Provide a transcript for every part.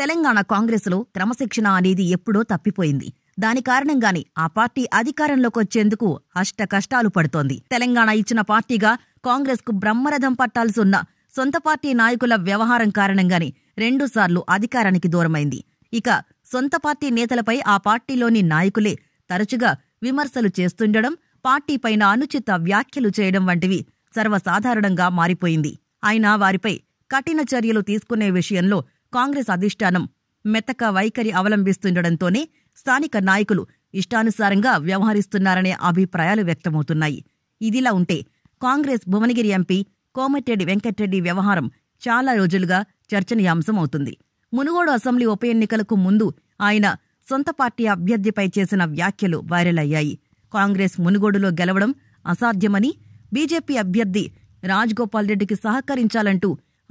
తెలంగాణ కాంగ్రెస్ లో క్రమశిక్షణ అనేది ఎప్పుడో తప్పిపోయింది దాని కారణంగానే ఆ పార్టీ అధికారంలోకి వచ్చేందుకు అష్ట కష్టాలు పడుతోంది తెలంగాణ ఇచ్చిన పార్టీగా కాంగ్రెస్ కు బ్రహ్మరథం పట్టాల్సున్న సొంత పార్టీ నాయకుల వ్యవహారం కారణంగానే రెండుసార్లు అధికారానికి దూరమైంది ఇక సొంత పార్టీ నేతలపై ఆ పార్టీలోని నాయకులే తరచుగా విమర్శలు చేస్తుండడం పైన అనుచిత వ్యాఖ్యలు చేయడం వంటివి సర్వసాధారణంగా మారిపోయింది అయినా వారిపై కఠిన చర్యలు తీసుకునే విషయంలో కాంగ్రెస్ అధిష్టానం మెతక వైఖరి అవలంబిస్తుండటంతోనే స్థానిక నాయకులు ఇష్టానుసారంగా వ్యవహరిస్తున్నారనే అభిప్రాయాలు వ్యక్తమవుతున్నాయి ఇదిలా ఉంటే కాంగ్రెస్ భువనగిరి ఎంపీ కోమటిరెడ్డి వెంకటరెడ్డి వ్యవహారం చాలా రోజులుగా చర్చనీయాంశం అవుతుంది మునుగోడు అసెంబ్లీ ఉప ఎన్నికలకు ముందు ఆయన సొంత పార్టీ అభ్యర్థిపై చేసిన వ్యాఖ్యలు వైరల్ అయ్యాయి కాంగ్రెస్ మునుగోడులో గెలవడం అసాధ్యమని బీజేపీ అభ్యర్థి రాజ్గోపాల్ రెడ్డికి సహకరించాలంటూ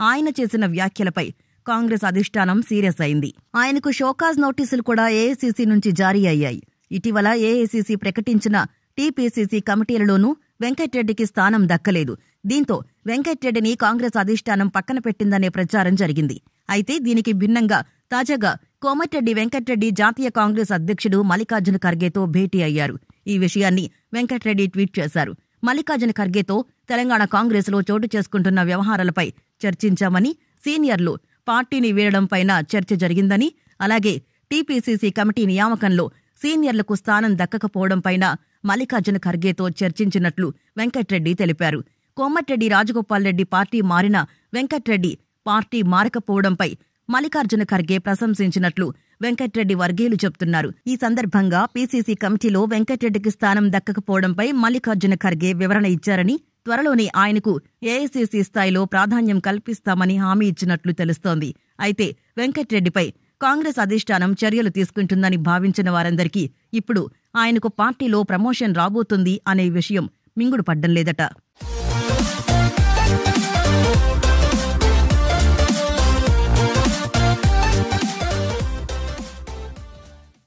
ఆయన చేసిన వ్యాఖ్యలపై కాంగ్రెస్ అధిష్టానం సీరియస్ అయింది ఆయనకు షోకాజ్ నోటీసులు కూడా ఏఐసీసీ నుంచి జారీ అయ్యాయి ఇటీవల ఏఐసీసీ ప్రకటించిన టీపీసీసీ కమిటీలలోనూ వెంకట్రెడ్డికి స్థానం దక్కలేదు దీంతో వెంకట్రెడ్డిని కాంగ్రెస్ అధిష్టానం పక్కన పెట్టిందనే ప్రచారం జరిగింది అయితే దీనికి భిన్నంగా తాజాగా కోమటిరెడ్డి వెంకట్రెడ్డి జాతీయ కాంగ్రెస్ అధ్యక్షుడు మల్లికార్జున ఖర్గేతో భేటీ అయ్యారు ఈ విషయాన్ని వెంకట్రెడ్డి ట్వీట్ చేశారు మల్లికార్జున ఖర్గేతో తెలంగాణ కాంగ్రెస్లో చోటు చేసుకుంటున్న వ్యవహారాలపై చర్చించామని సీనియర్లు పార్టీని వీడడంపైన చర్చ జరిగిందని అలాగే టీపీసీసీ కమిటీ నియామకంలో సీనియర్లకు స్థానం దక్కకపోవడంపైన మల్లికార్జున ఖర్గేతో చర్చించినట్లు వెంకట్రెడ్డి తెలిపారు కోమటిరెడ్డి రాజగోపాల్ రెడ్డి పార్టీ మారిన వెంకట్రెడ్డి పార్టీ మారకపోవడంపై మల్లికార్జున ఖర్గే ప్రశంసించినట్లు వెంకట్రెడ్డి వర్గీయులు చెబుతున్నారు ఈ సందర్భంగా పీసీసీ కమిటీలో వెంకట్రెడ్డికి స్థానం దక్కకపోవడంపై మల్లికార్జున ఖర్గే వివరణ ఇచ్చారని త్వరలోనే ఆయనకు ఏఐసీసీ స్థాయిలో ప్రాధాన్యం కల్పిస్తామని హామీ ఇచ్చినట్లు తెలుస్తోంది అయితే వెంకట్రెడ్డిపై కాంగ్రెస్ అధిష్టానం చర్యలు తీసుకుంటుందని భావించిన వారందరికీ ఇప్పుడు ఆయనకు పార్టీలో ప్రమోషన్ రాబోతుంది అనే విషయం మింగుడు పడ్డం లేదట